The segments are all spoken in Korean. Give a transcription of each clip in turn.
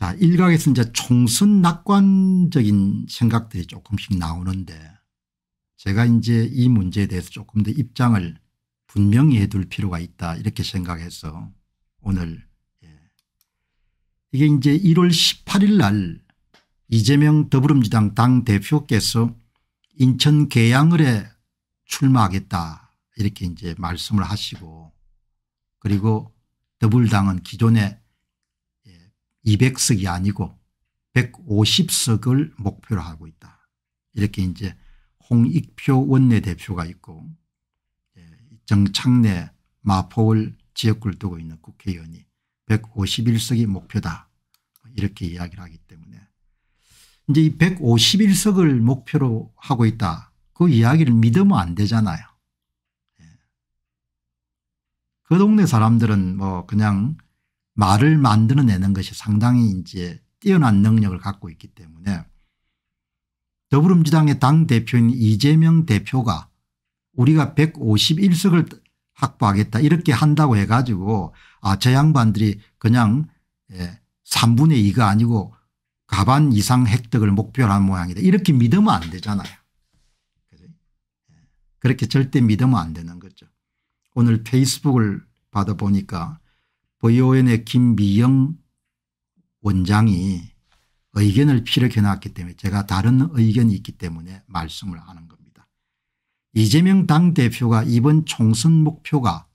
자, 일각에서 이제 총선 낙관적인 생각들이 조금씩 나오는데 제가 이제 이 문제에 대해서 조금 더 입장을 분명히 해둘 필요가 있다 이렇게 생각해서 오늘 예. 이게 이제 1월 18일 날 이재명 더불어민주당 당대표께서 인천 계양을에 출마하겠다 이렇게 이제 말씀을 하시고 그리고 더불당은 기존에 200석이 아니고 150석을 목표로 하고 있다. 이렇게 이제 홍익표 원내대표가 있고 예, 정창래 마포을 지역구를 두고 있는 국회의원이 151석이 목표다 이렇게 이야기를 하기 때문에 이제 이 151석을 목표로 하고 있다 그 이야기를 믿으면 안 되잖아요. 예. 그 동네 사람들은 뭐 그냥 말을 만들어내는 것이 상당히 이제 뛰어난 능력을 갖고 있기 때문에 더불어민주당의 당대표인 이재명 대표가 우리가 151석을 확보하겠다 이렇게 한다고 해가지고 아저 양반들이 그냥 예 3분의 2가 아니고 가반 이상 획득을 목표로 한 모양이다 이렇게 믿으면 안 되잖아요. 예. 그렇게 절대 믿으면 안 되는 거죠. 오늘 페이스북을 받아보니까 VON의 김미영 원장이 의견을 피력해 놨기 때문에 제가 다른 의견이 있기 때문에 말씀을 하는 겁니다. 이재명 당대표가 이번 총선 목표가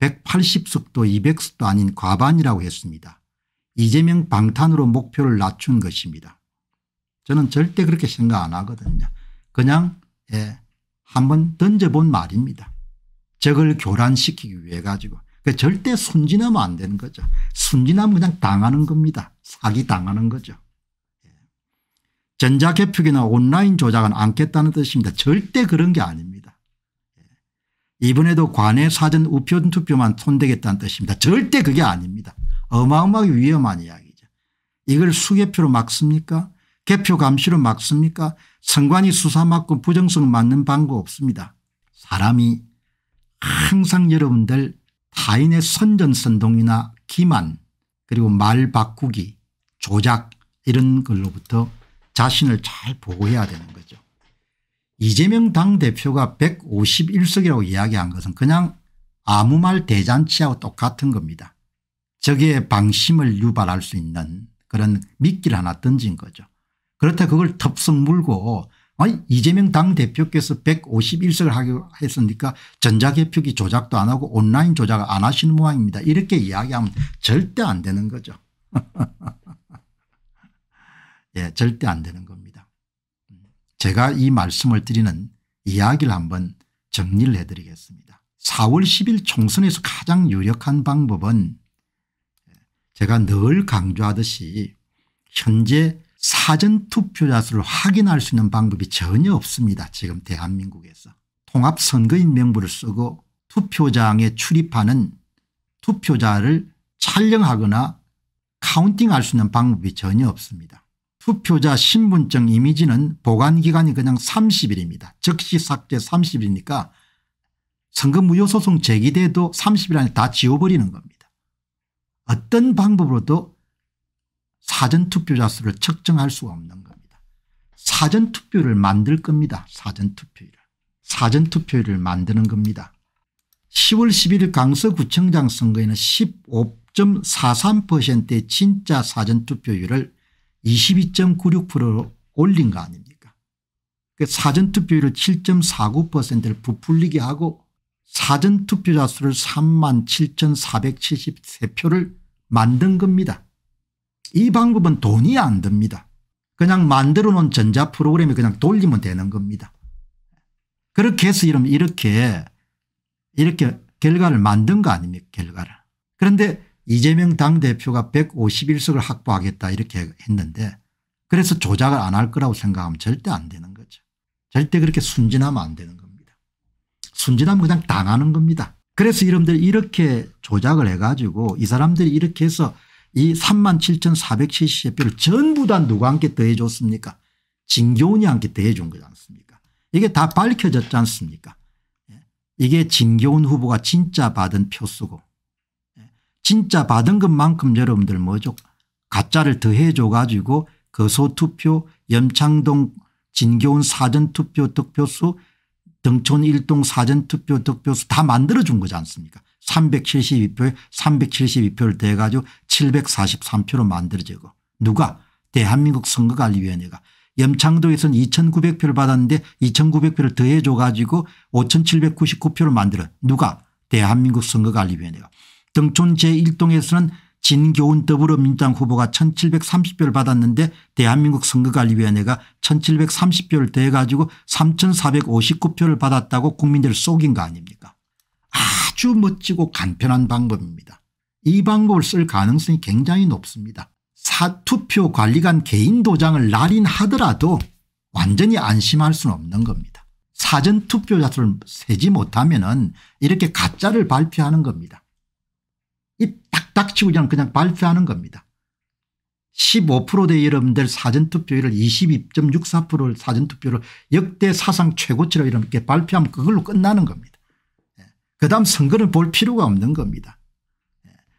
180석도 200석도 아닌 과반이라고 했습니다. 이재명 방탄으로 목표를 낮춘 것입니다. 저는 절대 그렇게 생각 안 하거든요. 그냥 예, 한번 던져본 말입니다. 적을 교란시키기 위해 가지고 그 절대 순진하면 안 되는 거죠. 순진하면 그냥 당하는 겁니다. 사기 당하는 거죠. 예. 전자개표기나 온라인 조작은 않겠다는 뜻입니다. 절대 그런 게 아닙니다. 예. 이번에도 관외 사전 우편투표만 손대겠다는 뜻입니다. 절대 그게 아닙니다. 어마어마하게 위험한 이야기죠. 이걸 수개표로 막습니까 개표 감시로 막습니까 선관위 수사 막고 부정성 맞는 방법 없습니다. 사람이 항상 여러분들 하인의 선전선동이나 기만 그리고 말 바꾸기 조작 이런 걸로부터 자신을 잘 보호해야 되는 거죠. 이재명 당대표가 151석이라고 이야기한 것은 그냥 아무 말 대잔치하고 똑같은 겁니다. 적의 방심을 유발할 수 있는 그런 미끼를 하나 던진 거죠. 그렇다 그걸 덥석 물고 아니 이재명 당대표께서 151석을 하기로 했으니까 전자개표기 조작도 안 하고 온라인 조작을 안 하시는 모양입니다. 이렇게 이야기하면 절대 안 되는 거죠. 예, 절대 안 되는 겁니다. 제가 이 말씀을 드리는 이야기를 한번 정리를 해드리겠습니다. 4월 10일 총선에서 가장 유력한 방법은 제가 늘 강조하듯이 현재 사전투표자 수를 확인할 수 있는 방법이 전혀 없습니다. 지금 대한민국에서. 통합선거인 명부를 쓰고 투표장에 출입하는 투표자를 촬영하거나 카운팅할 수 있는 방법이 전혀 없습니다. 투표자 신분증 이미지는 보관기간이 그냥 30일입니다. 즉시 삭제 30일이니까 선거 무효소송 제기돼도 30일 안에 다 지워버리는 겁니다. 어떤 방법으로도 사전투표자 수를 측정할 수가 없는 겁니다. 사전투표를 만들 겁니다. 사전투표를. 사전투표를 만드는 겁니다. 10월 11일 강서구청장 선거에는 15.43%의 진짜 사전투표율을 22.96%로 올린 거 아닙니까 그 사전투표율을 7.49%를 부풀리게 하고 사전투표자 수를 3 7,473표를 만든 겁니다. 이 방법은 돈이 안 듭니다. 그냥 만들어 놓은 전자 프로그램에 그냥 돌리면 되는 겁니다. 그렇게 해서 이러 이렇게 이렇게 결과를 만든 거 아닙니까 결과를. 그런데 이재명 당대표가 151석을 확보하겠다 이렇게 했는데 그래서 조작을 안 할 거라고 생각하면 절대 안 되는 거죠. 절대 그렇게 순진하면 안 되는 겁니다. 순진하면 그냥 당하는 겁니다. 그래서 이놈들 이렇게 조작을 해가지고 이 사람들이 이렇게 해서 이 37,470의 표를 전부 다 누구한테 더해줬습니까 진교훈이한테 더해준 거지 않습니까 이게 다 밝혀졌지 않습니까 예. 이게 진교훈 후보가 진짜 받은 표수고 예. 진짜 받은 것만큼 여러분들 뭐죠 가짜를 더해줘 가지고 거소투표 염창동 진교훈 사전투표 득표수 등촌 일동 사전투표 득표수 다 만들어준 거지 않습니까 372표에 372표를 대가지고 743표로 만들어지고 누가 대한민국 선거관리위원회가 염창도에서는 2900표를 받았는데 2900표를 더해줘 가지고 5799표를 만들어 누가 대한민국 선거관리위원회가 등촌 제1동에서는 진교훈 더불어민주당 후보가 1730표를 받았는데 대한민국 선거관리위원회가 1730표를 더해 가지고 3459표를 받았다고 국민들을 속인 거 아닙니까 아주 멋지고 간편한 방법입니다. 이 방법을 쓸 가능성이 굉장히 높습니다. 사투표 관리관 개인 도장을 날인하더라도 완전히 안심할 수는 없는 겁니다. 사전투표자수를 세지 못하면 은 이렇게 가짜를 발표하는 겁니다. 이 딱딱치고 그냥, 그냥 발표하는 겁니다. 15%대 여러분들 사전투표율을 22.64%를 사전투표를 역대 사상 최고치로 이렇게 발표하면 그걸로 끝나는 겁니다. 그 다음 선거를 볼 필요가 없는 겁니다.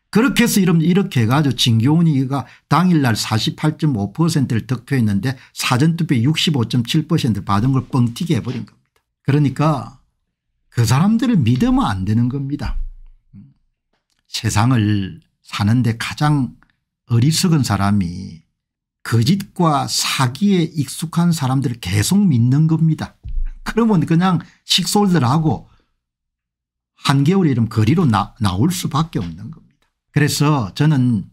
그렇게 해서 이러 이렇게 해가지고 진교훈이가 당일날 48.5%를 득표했는데 사전투표 65.7% 받은 걸 뻥튀기 해버린 겁니다. 그러니까 그 사람들을 믿으면 안 되는 겁니다. 세상을 사는데 가장 어리석은 사람이 거짓과 그 사기에 익숙한 사람들을 계속 믿는 겁니다. 그러면 그냥 식솔들하고 한겨울이 좀 거리로 나, 나올 수밖에 없는 겁니다. 그래서 저는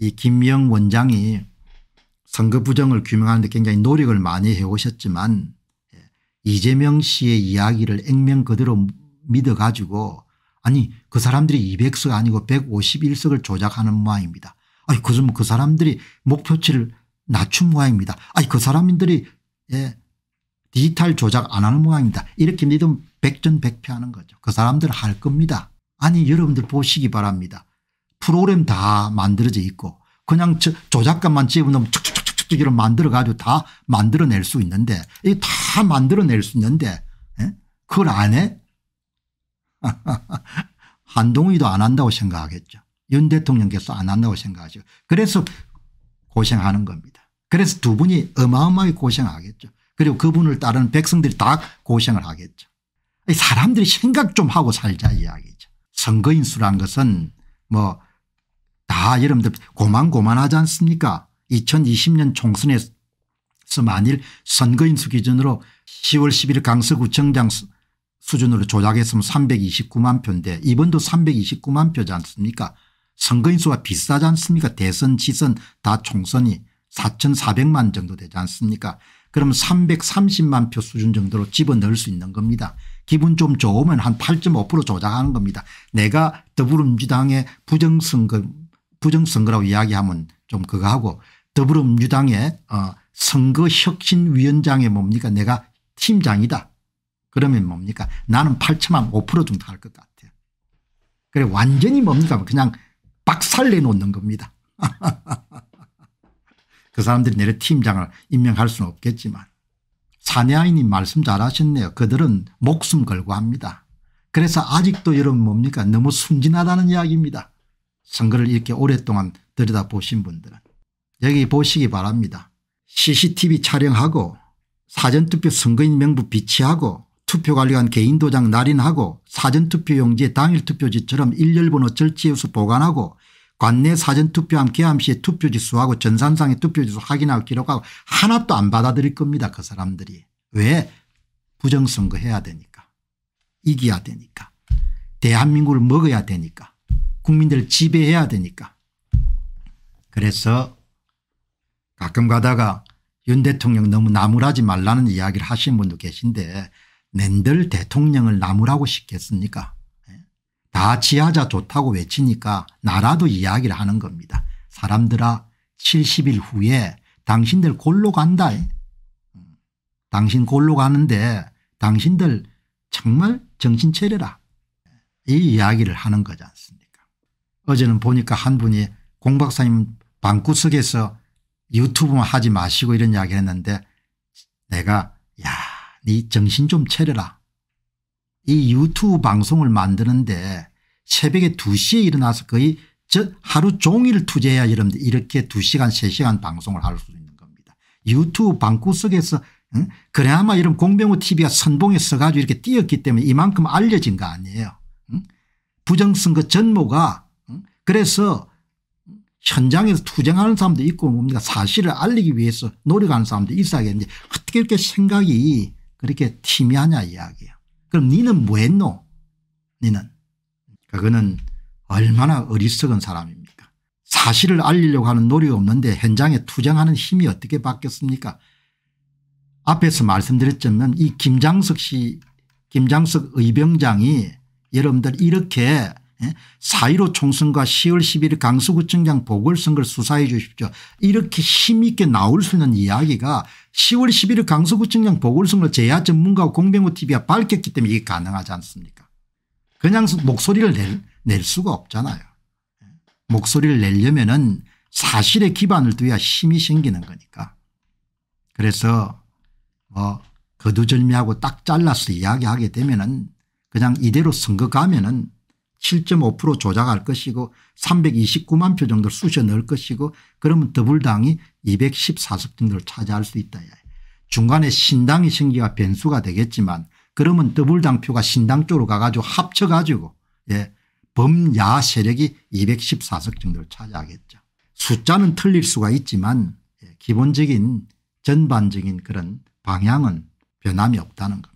이 김명 원장이 선거 부정을 규명하는데 굉장히 노력을 많이 해오셨지만 예, 이재명 씨의 이야기를 액면 그대로 믿어가지고 아니 그 사람들이 200석 아니고 151석을 조작하는 모양입니다. 아니 그좀 그 사람들이 목표치를 낮춘 모양입니다. 아니 그 사람들이 예, 디지털 조작 안 하는 모양입니다. 이렇게 믿으면 백전백패하는 거죠. 그 사람들 할 겁니다. 아니 여러분들 보시기 바랍니다. 프로그램 다 만들어져 있고 그냥 조작감만 집어넣으면 쭉쭉쭉쭉 이런 만들어 가지고 다 만들어낼 수 있는데 이 다 만들어낼 수 있는데 에? 예? 그걸 안 해? 한동희도 안 한다고 생각하겠죠. 윤 대통령께서 안 한다고 생각하죠. 그래서 고생하는 겁니다. 그래서 두 분이 어마어마하게 고생하겠죠. 그리고 그분을 따르는 백성들이 다 고생을 하겠죠. 사람들이 생각 좀 하고 살자 이야기죠. 선거인 수란 것은 뭐 다 여러분들 고만고만하지 않습니까 2020년 총선에서 만일 선거인 수 기준으로 10월 11일 강서구청장 수준으로 조작했으면 329만 표인데 이번도 329만 표지 않습니까 선거인 수가 비싸지 않습니까 대선 지선 다 총선이 4,400만 정도 되지 않습니까 그럼 330만 표 수준 정도로 집어넣을 수 있는 겁니다. 기분 좀 좋으면 한 8.5% 조작하는 겁니다. 내가 더불어민주당의 부정선거, 부정선거라고 이야기하면 좀 그거하고 더불어민주당의 어, 선거혁신위원장의 뭡니까 내가 팀장이다. 그러면 뭡니까 나는 8.5% 정도 할 것 같아요. 그래 완전히 뭡니까 그냥 박살 내놓는 겁니다. 그 사람들이 내려 팀장을 임명할 수는 없겠지만 사내아이님 말씀 잘하셨네요. 그들은 목숨 걸고 합니다. 그래서 아직도 여러분 뭡니까 너무 순진하다는 이야기입니다. 선거를 이렇게 오랫동안 들여다보신 분들은 여기 보시기 바랍니다. cctv 촬영하고 사전투표 선거인 명부 비치하고 투표관리관 개인도장 날인하고 사전투표용지에 당일투표지처럼 일렬번호 절지해서 보관하고 관내 사전투표 함께 함시의 투표지수하고 전산상의 투표지수 확인하고 기록하고 하나도 안 받아들일 겁니다. 그 사람들이. 왜? 부정선거 해야 되니까. 이겨야 되니까. 대한민국을 먹어야 되니까. 국민들을 지배해야 되니까. 그래서 가끔 가다가 윤 대통령 너무 나무라지 말라는 이야기를 하시는 분도 계신데 낸들 대통령을 나무라고 시켰습니까 다 지하자 좋다고 외치니까 나라도 이야기를 하는 겁니다. 사람들아 70일 후에 당신들 골로 간다. 당신 골로 가는데 당신들 정말 정신 차려라. 이 이야기를 하는 거지 않습니까 어제는 보니까 한 분이 공 박사님 방구석에서 유튜브만 하지 마시고 이런 이야기를 했는데 내가 야네 정신 좀 차려라. 이 유튜브 방송을 만드는데 새벽에 2시에 일어나서 거의 저 하루 종일 투자해야 여러분들 이렇게 2시간 3시간 방송을 할 수 있는 겁니다. 유튜브 방구석에서 응? 그래야마 이런 공병호 tv가 선봉에 서가지고 이렇게 뛰었기 때문에 이만큼 알려진 거 아니에요. 응? 부정선거 전모가 응? 그래서 현장에서 투쟁하는 사람도 있고 뭡니까 사실을 알리기 위해서 노력하는 사람도 있어야겠는데 어떻게 이렇게 생각이 그렇게 티미하냐 이야기야. 그럼 니는 뭐 했노? 니는. 그거는 얼마나 어리석은 사람입니까? 사실을 알리려고 하는 노력이 없는데 현장에 투쟁하는 힘이 어떻게 받겠습니까? 앞에서 말씀드렸지만 이 김장석 씨, 김장석 의병장이 여러분들 이렇게 4.15 예? 총선과 10월 11일 강서구청장 보궐선거를 수사해 주십시오. 이렇게 힘있게 나올 수 있는 이야기가 10월 11일 강서구청장 보궐선거 제야 전문가와 공병호 TV가 밝혔기 때문에 이게 가능하지 않습니까 그냥 목소리를 낼, 낼 수가 없잖아요. 예? 목소리를 내려면 은 사실에 기반을 두어야 힘이 생기는 거니까. 그래서 뭐 거두절미하고 딱 잘라서 이야기하게 되면 은 그냥 이대로 선거 가면 은7.5% 조작할 것이고 329만 표 정도를 쑤셔 넣을 것이고 그러면 더불당이 214석 정도를 차지할 수 있다. 중간에 신당의 승기가 변수가 되겠지만 그러면 더불당 표가 신당 쪽으로 가가지고 합쳐가지고 예, 범야 세력이 214석 정도를 차지하겠죠. 숫자는 틀릴 수가 있지만 예, 기본적인 전반적인 그런 방향은 변함이 없다는 겁니다.